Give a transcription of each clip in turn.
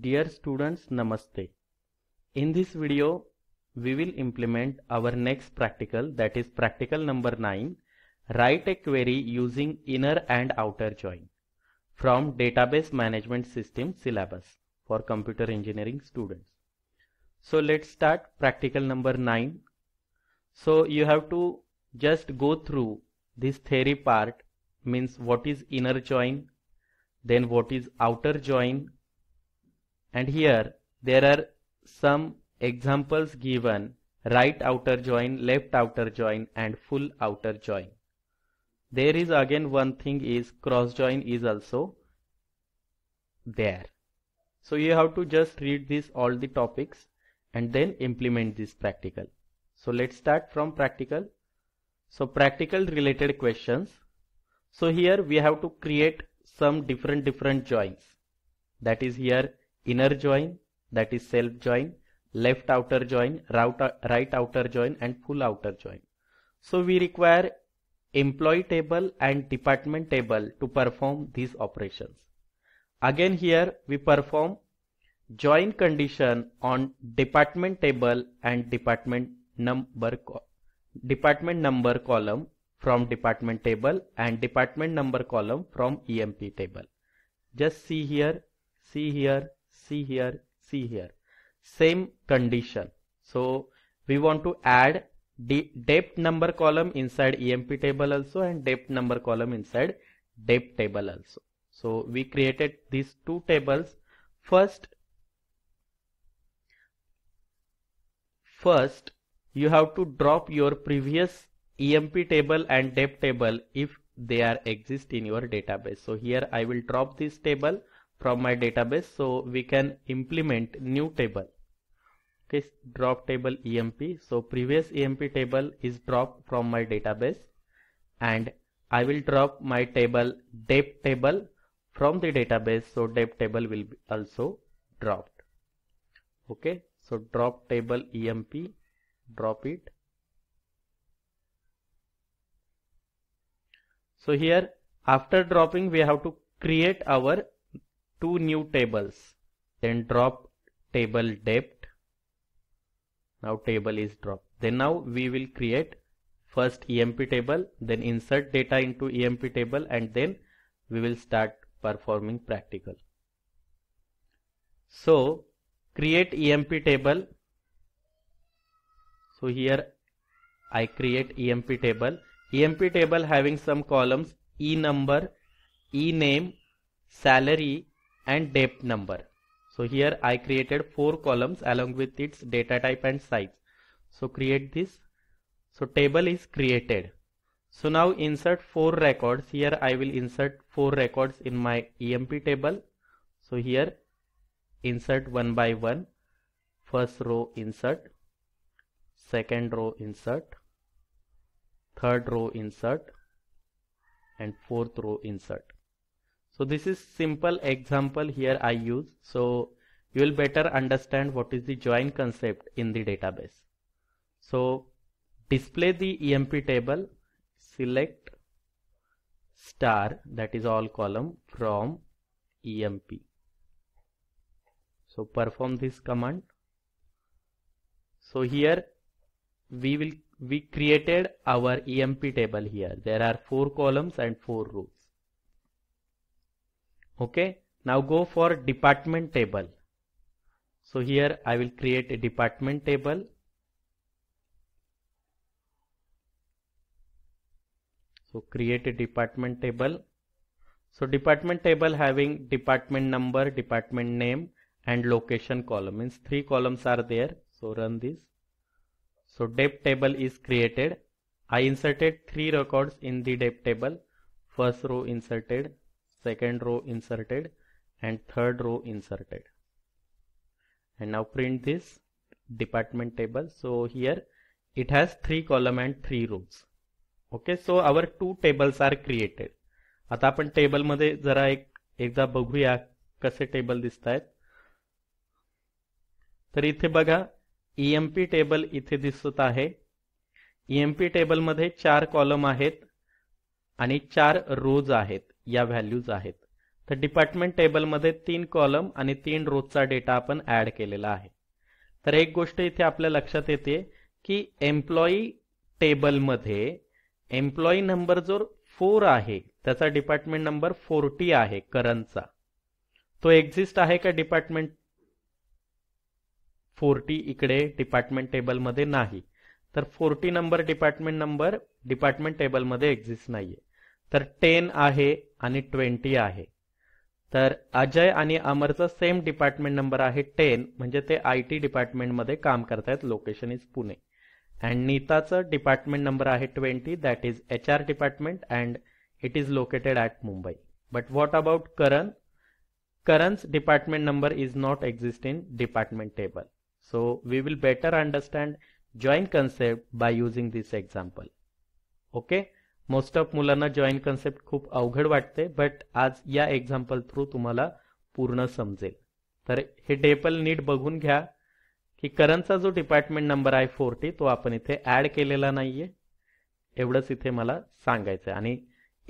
Dear students, Namaste. In this video, we will implement our next practical that is practical number 9. Write a query using inner and outer join from Database Management System syllabus for computer engineering students. So let's start practical number 9. So you have to just go through this theory part means what is inner join, then what is outer join and here there are some examples given right outer join, left outer join and full outer join. There is again one thing is cross join is also there. So you have to just read this all the topics and then implement this practical. So let's start from practical. So practical related questions. So here we have to create some different different joins that is here inner join that is self join left outer join right outer join and full outer join so we require employee table and department table to perform these operations again here we perform join condition on department table and department number department number column from department table and department number column from EMP table. Just see here, see here, see here, see here. Same condition. So we want to add the depth number column inside EMP table also and depth number column inside depth table also. So we created these two tables. First, first you have to drop your previous EMP table and depth table if they are exist in your database. So here I will drop this table from my database so we can implement new table okay drop table emp so previous emp table is dropped from my database and i will drop my table depth table from the database so depth table will be also dropped okay so drop table emp drop it so here after dropping we have to create our two new tables then drop table depth now table is dropped then now we will create first emp table then insert data into emp table and then we will start performing practical so create emp table so here I create emp table emp table having some columns e number e name salary and depth number. So here I created four columns along with its data type and size. So create this. So table is created. So now insert four records. Here I will insert four records in my EMP table. So here insert one by one. First row insert. Second row insert. Third row insert. And fourth row insert. So this is simple example here I use. So you will better understand what is the join concept in the database. So display the EMP table, select star that is all column from EMP. So perform this command. So here we will we created our EMP table here. There are four columns and four rows okay now go for department table so here I will create a department table so create a department table so department table having department number department name and location column means three columns are there so run this so depth table is created I inserted three records in the depth table first row inserted second row inserted and third row inserted and now print this department table so here it has three column and three rows okay so our two tables are created आता आपण टेबलमध्ये जरा एक एकदा बघूया कसे table दिसत आहेत तर इथे बघा ईएमपी टेबल इथे दिसत आहे ईएमपी टेबलमध्ये चार कॉलम आहेत आणि चार रोज आहेत या व्हॅल्यूज आहेत तर डिपार्टमेंट टेबलमध्ये तीन कॉलम आणि तीन रोजचा डेटा आपण ॲड केलेला आहे तर एक गोष्ट इथे आपल्या लक्षात येते की एम्प्लॉई टेबलमध्ये एम्प्लॉई नंबर जो फोर आहे त्याचा डिपार्टमेंट नंबर फोर्टी आहे करंटचा तो एक्झिस्ट आहे का डिपार्टमेंट फोर्टी इकडे डिपार्टमेंट टेबलमध्ये नाही तर forty number department number department टेबलमध्ये एक्झिस्ट नाहीये तर टेन आहे आणि ट्वेंटी आहे तर अजय आणि अमरचा सेम डिपार्टमेंट नंबर आहे टेन म्हणजे ते आय टी डिपार्टमेंटमध्ये काम करतायत लोकेशन इज पुणे अँड नीताचं डिपार्टमेंट नंबर आहे twenty that is H R department and it is located at Mumbai but what about Karan Karan's department number is not exist in department table so we will better understand join concept by using this example okay most of मुलांना join concept खूप अवघड वाटते but आज या example through तुम्हाला पूर्ण समजेल तर हे टेबल नीट बघून घ्या की करंटचा जो डिपार्टमेंट नंबर आहे फोर्टी तो आपण इथे ऍड केलेला नाहीये एवढंच इथे मला सांगायचं आणि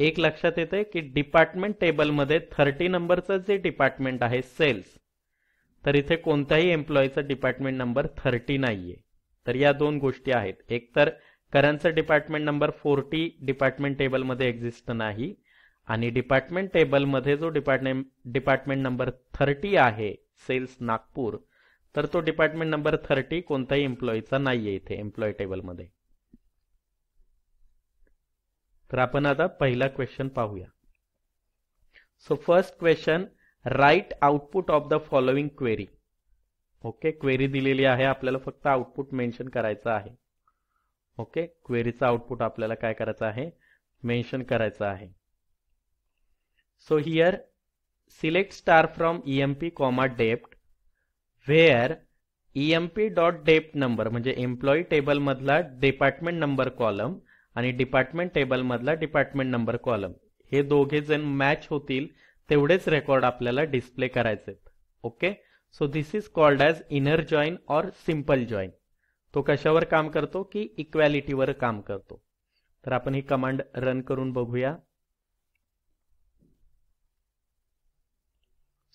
एक लक्षात येते की डिपार्टमेंट टेबलमध्ये थर्टी नंबरचं जे डिपार्टमेंट आहे सेल्स तर इथे कोणत्याही एम्प्लॉईचा डिपार्टमेंट नंबर थर्टी नाही आहे तर या दोन गोष्टी आहेत एक तर करंटचं डिपार्टमेंट नंबर फोर्टी डिपार्टमेंट टेबलमध्ये एक्झिस्ट नाही आणि डिपार्टमेंट टेबलमध्ये जो डिपार्टमेंट डिपार्टमेंट नंबर थर्टी आहे सेल्स नागपूर तर तो डिपार्टमेंट नंबर थर्टी कोणताही एम्प्लॉईचा नाहीये इथे एम्प्लॉय टेबलमध्ये तर आपण आता पहिला क्वेश्चन पाहूया so first question write output of the following query okay query दिलेली आहे आपल्याला फक्त आउटपुट मेन्शन करायचं आहे ओके क्वेरीचा आउटपुट आपल्याला काय करायचं आहे मेन्शन करायचं आहे so here select star from EMP comma dept where P dot dept number म्हणजे एम्प्लॉई टेबलमधला डिपार्टमेंट नंबर कॉलम आणि डिपार्टमेंट टेबलमधला डिपार्टमेंट नंबर कॉलम हे दोघे जण मॅच होतील तेवढेच रेकॉर्ड आपल्याला डिस्प्ले करायचे okay so this is called as inner join और सिम्पल जॉईन तो कशावर काम करतो की इक्वॅलिटीवर काम करतो तर आपण ही कमांड रन करून बघूया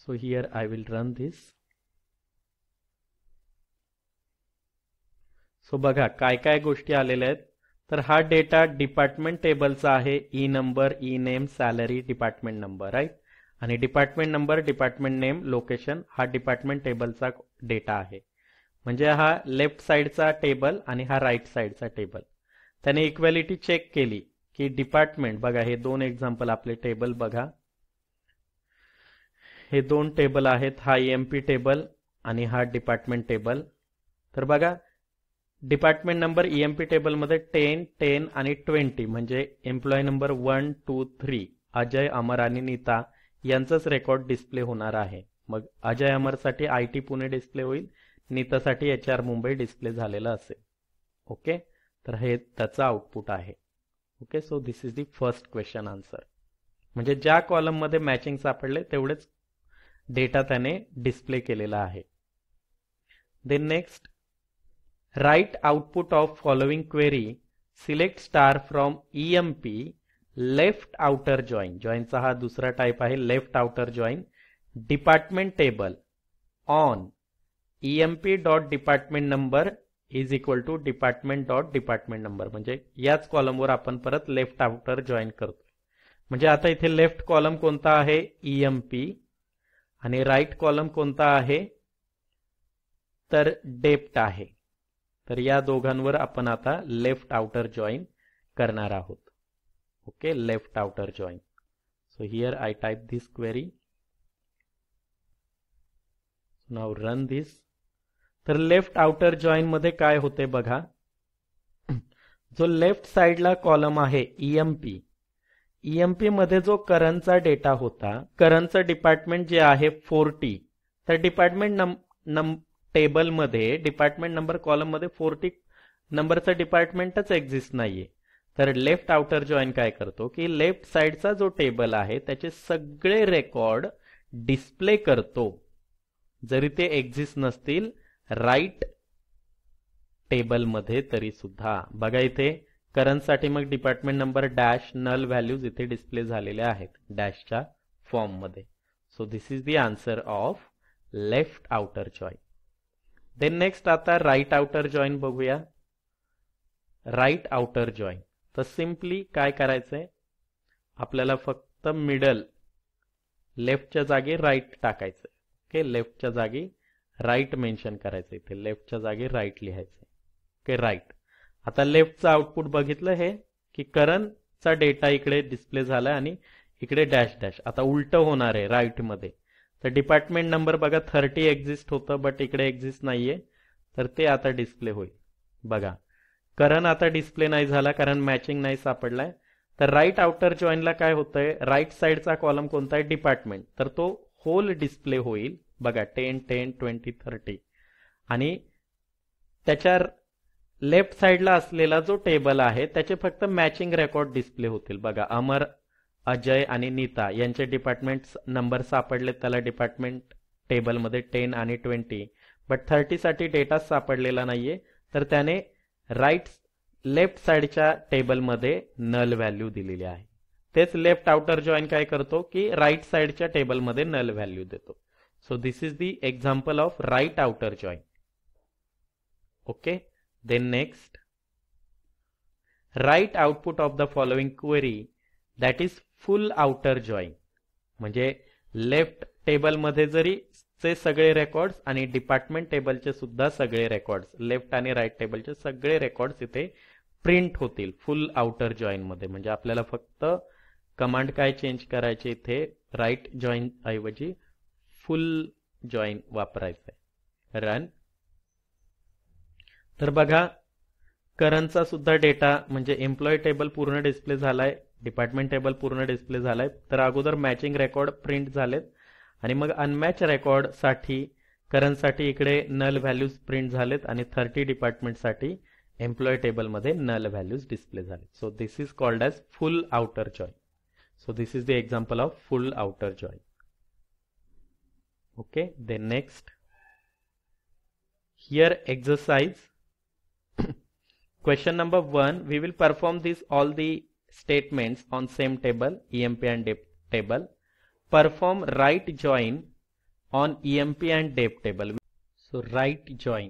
so here I will run this सो बघा काय काय गोष्टी आलेल्या आहेत तर हा डेटा डिपार्टमेंट टेबलचा आहे E number E name salary department number right आणि department number department name location हा डिपार्टमेंट टेबलचा डेटा आहे म्हणजे हा लेफ्ट साईडचा टेबल आणि हा राईट साईडचा टेबल त्याने इक्वॅलिटी चेक केली की डिपार्टमेंट बघा हे दोन एक्झाम्पल आपले टेबल बघा हे दोन टेबल आहेत हा पी टेबल आणि हा डिपार्टमेंट टेबल तर बघा डिपार्टमेंट नंबर पी टेबलमध्ये टेन टेन आणि ट्वेंटी म्हणजे employee number one two three Ajay Amar आणि नीता यांचाच रेकॉर्ड डिस्प्ले होणार आहे मग अजय अमरसाठी आय टी पुणे डिस्प्ले होईल नीतासाठी एच आर मुंबई डिस्प्ले झालेला असेल ओके तर हे त्याचं आउटपुट आहे okay so this is the first question answer म्हणजे ज्या कॉलममध्ये मॅचिंग सापडले तेवढेच डेटा त्याने डिस्प्ले केलेला आहे the next write output of following query select star from E M P left outer join जॉईनचा हा दुसरा टाईप आहे left outer join department table on EMP dot department number is equal to department dot department number म्हणजे याच कॉलमवर आपण परत left outer join करतो म्हणजे आता इथे लेफ्ट कॉलम कोणता आहे ईएमपी e आणि राईट कॉलम कोणता आहे तर डेप्ट आहे तर या दोघांवर आपण आता लेफ्ट आउटर जॉईन करणार आहोत okay left outer join so here I type this query नाव रन धिस तर लेफ्ट आउटर जॉईन मध्ये काय होते बघा जो लेफ्ट साइडला कॉलम आहे ईएमपी e ईएमपी e मध्ये जो करंटचा डेटा होता करंटचं डिपार्टमेंट जे आहे फोर्टी तर डिपार्टमेंट नम नम टेबलमध्ये डिपार्टमेंट नंबर कॉलम मध्ये फोर्टी नंबरचं डिपार्टमेंटच एक्झिस्ट नाहीये तर लेफ्ट आउटर जॉईन काय करतो की लेफ्ट साइडचा जो टेबल आहे त्याचे सगळे रेकॉर्ड डिस्प्ले करतो जरी ते एक्झिस्ट नसतील राईट टेबलमध्ये तरी सुद्धा बघा इथे करंटसाठी मग department number dash null values इथे डिस्प्ले झालेल्या आहेत डॅशच्या फॉर्ममध्ये so this is the answer of left outer join then next आता राईट आउटर जॉईन बघूया राईट आउटर जॉईन तर सिम्पली काय करायचंय आपल्याला फक्त मिडल लेफ्टच्या जागी राईट टाकायचं ओके लेफ्टच्या जागी राईट मेन्शन करायचं इथे लेफ्टच्या जागी राईट लिहायचं ओके राईट आता लेफ्टचं आउटपुट बघितलं हे की करंटचा डेटा इकडे डिस्प्ले झाला आणि इकडे डॅश डॅश आता उलट होणार आहे राईटमध्ये तर डिपार्टमेंट नंबर बघा थर्टी एक्झिस्ट होतं बट इकडे एक्झिस्ट नाहीये तर ते आता डिस्प्ले होईल बघा करण आता डिस्प्ले नाही झाला कारण मॅचिंग नाही सापडलाय तर राईट आउटर जॉईनला काय होतंय राईट साईडचा कॉलम कोणता आहे डिपार्टमेंट तर तो होल डिस्प्ले होईल बघा टेन टेन ट्वेंटी थर्टी आणि त्याच्या लेफ्ट साईडला असलेला जो टेबल आहे त्याचे फक्त मॅचिंग रेकॉर्ड डिस्प्ले होतील बघा अमर अजय आणि नीता यांचे डिपार्टमेंट नंबर सापडले त्याला डिपार्टमेंट टेबलमध्ये टेन आणि ट्वेंटी बट थर्टीसाठी डेटा सापडलेला नाहीये तर त्याने राईट लेफ्ट साईडच्या टेबलमध्ये नल व्हॅल्यू दिलेली आहे तेच लेफ्ट आउटर जॉईन काय करतो की राईट साईडच्या टेबलमध्ये नल व्हॅल्यू देतो so this is the example of right outer join. Okay then next Right output of the following query that is full outer join. म्हणजे लेफ्ट टेबलमध्ये जरी चे सगळे रेकॉर्ड्स आणि डिपार्टमेंट टेबलचे सुद्धा सगळे रेकॉर्ड्स लेफ्ट आणि राईट टेबलचे सगळे रेकॉर्ड्स इथे प्रिंट होतील फुल आउटर जॉईन मध्ये म्हणजे आपल्याला फक्त कमांड काय चेंज करायचे इथे राईट जॉईन ऐवजी फुल जॉईन वापरायचंय रन तर बघा करंटचा सुद्धा डेटा म्हणजे एम्प्लॉय टेबल पूर्ण डिस्प्ले झालाय डिपार्टमेंट टेबल पूर्ण डिस्प्ले झालाय तर अगोदर मॅचिंग रेकॉर्ड प्रिंट झालेत आणि मग अनमॅच रेकॉर्ड रेकॉर्डसाठी करंटसाठी इकडे नल व्हॅल्यूज प्रिंट झालेत आणि थर्टी डिपार्टमेंटसाठी एम्प्लॉय टेबलमध्ये नल व्हॅल्यूज डिस्प्ले झाले so this is called as full outer join so this is the example of full outer join okay then next here exercise question number one we will perform this all the statements on same table emp and dep table perform right join on emp and dep table so right join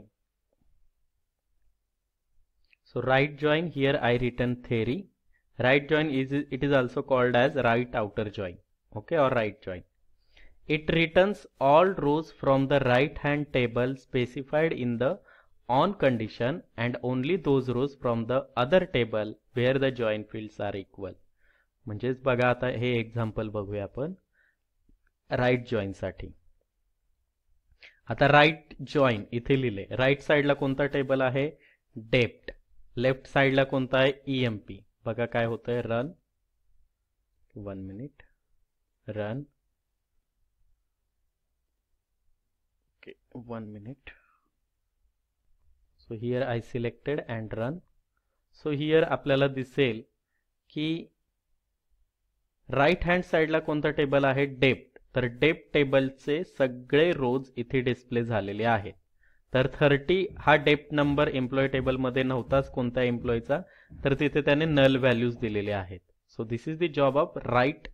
so right join here i written theory right join is it is also called as right outer join okay or right join It returns all rows from the right hand table specified in the on condition and only those rows from the other table where the join fields are equal. म्हणजेच बघा आता हे example बघूया आपण right जॉईनसाठी आता right join इथे लिहिले right साईडला कोणता टेबल आहे डेप्ट लेफ्ट साईडला कोणता आहे पी बघा काय होतंय run one minute run one minute so here I selected and run so here आपल्याला दिसेल की राईट हँड साइडला कोणता टेबल आहे डेप्ट तर टेबल टेबलचे सगळे रोज इथे डिस्प्ले झालेले आहेत तर थर्टी हा डेप्ट नंबर एम्प्लॉय टेबलमध्ये नव्हताच कोणत्या एम्प्लॉयचा तर तिथे त्याने नल व्हॅल्यूज दिलेले आहेत so this is the job of right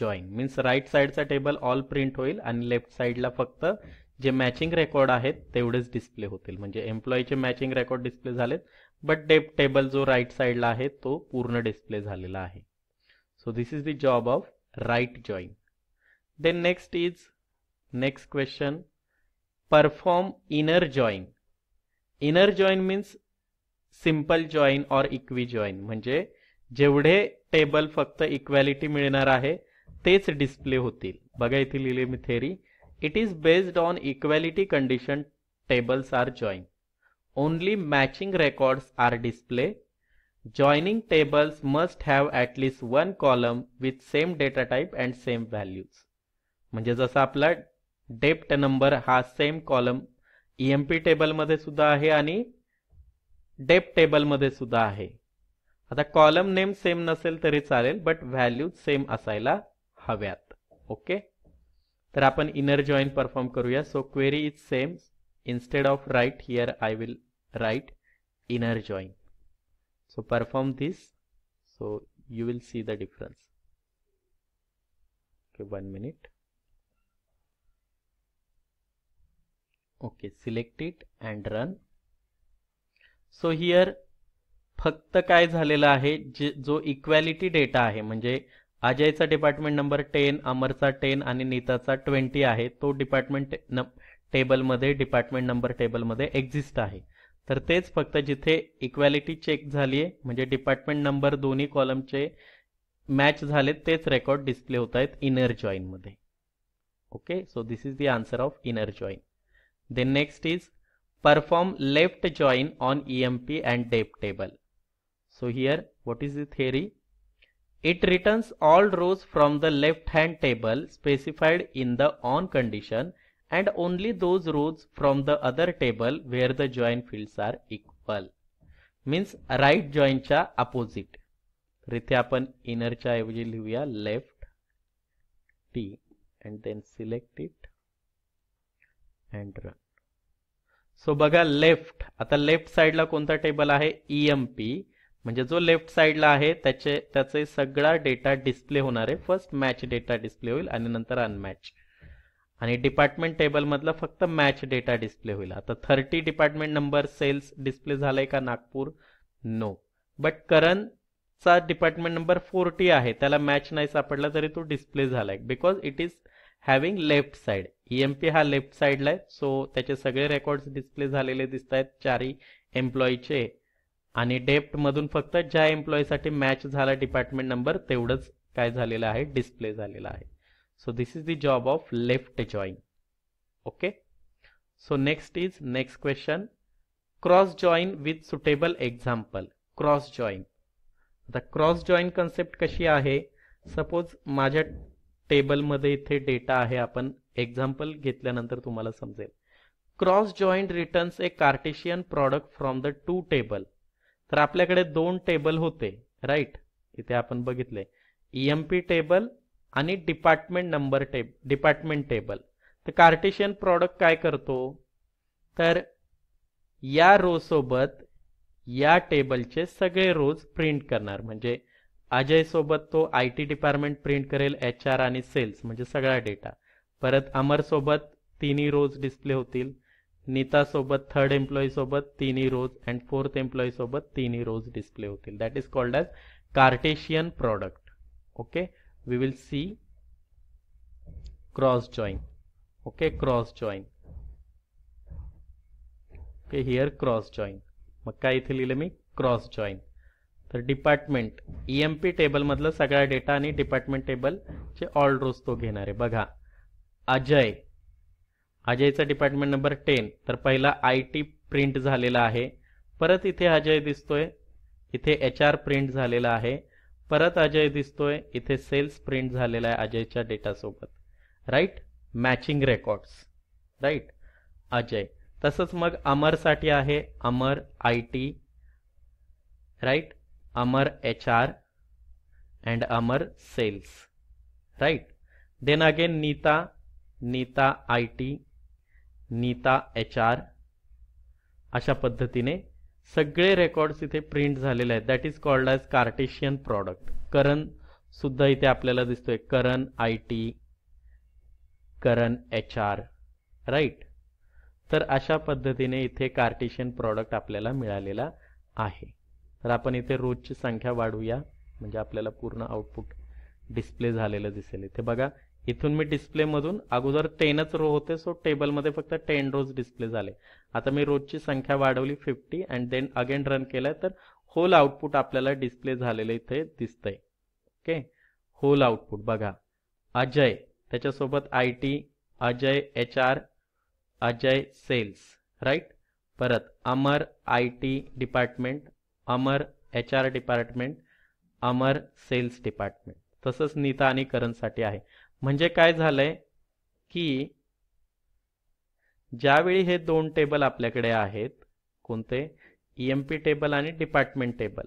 join means right साईडचा टेबल ऑल प्रिंट होईल आणि लेफ्ट साईडला फक्त जे मॅचिंग रेकॉर्ड आहेत तेवढेच डिस्प्ले होतील म्हणजे एम्प्लॉईचे मॅचिंग रेकॉर्ड डिस्प्ले झालेत बट डेप टेबल जो राईट साईडला आहे तो पूर्ण डिस्प्ले झालेला आहे so this is the job of right join then next is next question perform inner join inner join means simple join or equi join म्हणजे जेवढे टेबल फक्त इक्वॅलिटी मिळणार आहे तेच डिस्प्ले होतील बघा इथे लिहिले मी theory It is based on equality condition tables are joined. Only matching records are displayed. Joining tables must have at least one column with same data type and same values. म्हणजे जसा आपला dept number हा same column EMP टेबलमध्ये सुद्धा आहे आणि table टेबलमध्ये सुद्धा आहे आता कॉलम नेम सेम नसेल तरी चालेल बट व्हॅल्यू सेम असायला हव्यात ओके तर आपण इनर जॉईन परफॉर्म करूया so query is same instead of right here I will write inner join so perform this so you will see the difference okay one minute okay select it and run so here फक्त काय झालेलं आहे जे जो equality data आहे म्हणजे अजयचा department number ten अमरचा टेन आणि नीताचा ट्वेंटी आहे तो डिपार्टमेंट न टेबलमध्ये डिपार्टमेंट नंबर टेबलमध्ये एक्झिस्ट आहे तर तेच फक्त जिथे इक्वॅलिटी चेक झाली आहे म्हणजे डिपार्टमेंट नंबर दोन्ही कॉलमचे मॅच झाले तेच रेकॉर्ड डिस्प्ले होत आहेत इनर जॉईनमध्ये okay so this is the answer of inner join then next is perform left join on E M P and dept table so here what is the theory It returns all rows from the left hand table specified in the on condition and only those rows from the other table where the join fields are equal. Means, right join cha opposite. इथे आपण इनरच्या ऐवजी लिहूया left T and then select it and run so बघा left आता left left कोणता table आहे E M P म्हणजे जो लेफ्ट साईडला आहे त्याचे त्याचे सगळा डेटा डिस्प्ले होणार आहे फर्स्ट मॅच डेटा डिस्प्ले होईल आणि नंतर अनमॅच आणि डिपार्टमेंट टेबल मधला फक्त मॅच डेटा डिस्प्ले होईल आता thirty department number sales display झालाय का नागपूर नो बट चा डिपार्टमेंट नंबर फोर्टी आहे त्याला मॅच नाही सापडला तरी तो डिस्प्ले झालाय because it is having left side EMP हा लेफ्ट साईडला आहे सो त्याचे सगळे रेकॉर्ड्स डिस्प्ले झालेले दिसत आहेत चारही एम्प्लॉईचे आणि डेप्टमधून फक्त ज्या एम्प्लॉईसाठी मॅच झाला डिपार्टमेंट नंबर तेवढंच काय झालेलं आहे डिस्प्ले झालेला आहे so this is the job of left join okay so next is next question cross join with suitable example cross join आता क्रॉस जॉईन कन्सेप्ट कशी आहे सपोज माझ्या टेबलमध्ये इथे डेटा आहे आपण एक्झाम्पल घेतल्यानंतर तुम्हाला समजेल cross join returns a Cartesian product from the two table तर आपल्याकडे दोन टेबल होते राईट इथे आपण बघितले ईएमपी e टेबल आणि department number tab department table तर कार्टेशियन प्रॉडक्ट काय करतो तर या रो सोबत या टेबलचे सगळे रोज प्रिंट करणार म्हणजे अजय सोबत तो आय टी डिपार्टमेंट प्रिंट करेल एच आर आणि सेल्स म्हणजे सगळा डेटा परत अमर सोबत तिन्ही रोज डिस्प्ले होतील सोबत थर्ड एम्प्लॉई सोबत तिन्ही रोज अँड फोर्थ एम्प्लॉई सोबत तिन्ही रोज डिस्प्ले होतील that is called as Cartesian product okay we will see cross join okay cross join okay here cross join मग काय इथे लिहिलं मी क्रॉस जॉईन तर डिपार्टमेंट ई एम पी टेबलमधलं सगळा डेटा आणि डिपार्टमेंट टेबलचे ऑल रोज तो घेणार आहे बघा अजय अजयचा डिपार्टमेंट नंबर टेन तर पहिला आय टी प्रिंट झालेला आहे परत इथे अजय दिसतोय इथे एच आर प्रिंट झालेला आहे परत अजय दिसतोय इथे सेल्स प्रिंट झालेला आहे अजयच्या डेटासोबत right matching records right Ajay तसंच मग अमरसाठी आहे Amar I T right Amar H R and Amar sales right then again Neeta Neeta I T Neeta H R अशा पद्धतीने सगळे रेकॉर्ड्स इथे प्रिंट झालेले आहेत that is called as Cartesian product Karan सुद्धा इथे आपल्याला दिसतोय Karan I T Karan H R right तर अशा पद्धतीने इथे कार्टेशियन प्रॉडक्ट आपल्याला मिळालेला आहे तर आपण इथे रोजची संख्या वाढवूया म्हणजे आपल्याला पूर्ण आउटपुट डिस्प्ले झालेलं दिसेल इथे बघा इथून मी डिस्प्लेमधून अगोदर टेनच रो होते सो टेबलमध्ये फक्त टेन रोज डिस्प्ले झाले आता मी रोजची संख्या वाढवली fifty and then again run केलं तर होल आउटपुट आपल्याला डिस्प्ले झालेलं इथे दिसतंय ओके होल आउटपुट बघा अजय त्याच्यासोबत I T Ajay H R Ajay sales right परत Amar I T department Amar H R department Amar sales department तसंच नीता आणि करणसाठी आहे म्हणजे काय झालंय की ज्यावेळी हे दोन टेबल आपल्याकडे आहेत कोणते ईएमपी e टेबल आणि डिपार्टमेंट टेबल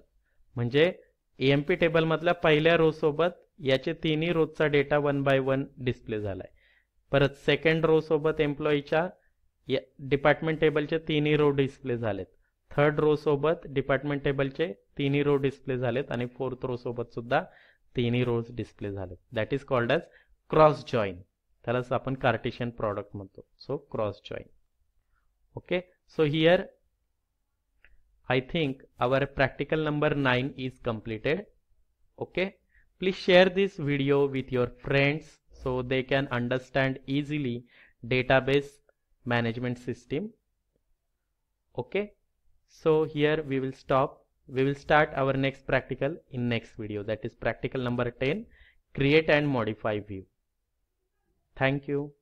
म्हणजे ईएमपी e मधल्या पहिल्या रो सोबत याचे तिन्ही रोजचा data one by one display झालाय परत सेकंड रो सोबत एम्प्लॉईच्या डिपार्टमेंट टेबलचे तिन्ही रो डिस्प्ले झालेत थर्ड रो सोबत डिपार्टमेंट टेबलचे तिन्ही रो डिस्प्ले झालेत आणि फोर्थ रो सोबत सुद्धा तिन्ही रोज डिस्प्ले झालेत that is called as cross join त्यालाच आपण कार्टेशियन प्रॉडक्ट म्हणतो so cross join. Okay so here I think our practical number nine is completed. Okay please share this video with your friends so they can understand easily database management system okay so here we will stop we will start our next practical in next video that is practical number 10 create and modify view Thank you.